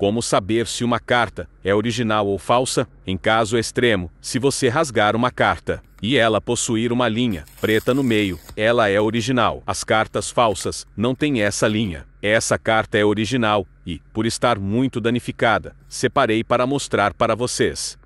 Como saber se uma carta é original ou falsa? Em caso extremo, se você rasgar uma carta e ela possuir uma linha preta no meio, ela é original. As cartas falsas não têm essa linha. Essa carta é original e, por estar muito danificada, separei para mostrar para vocês.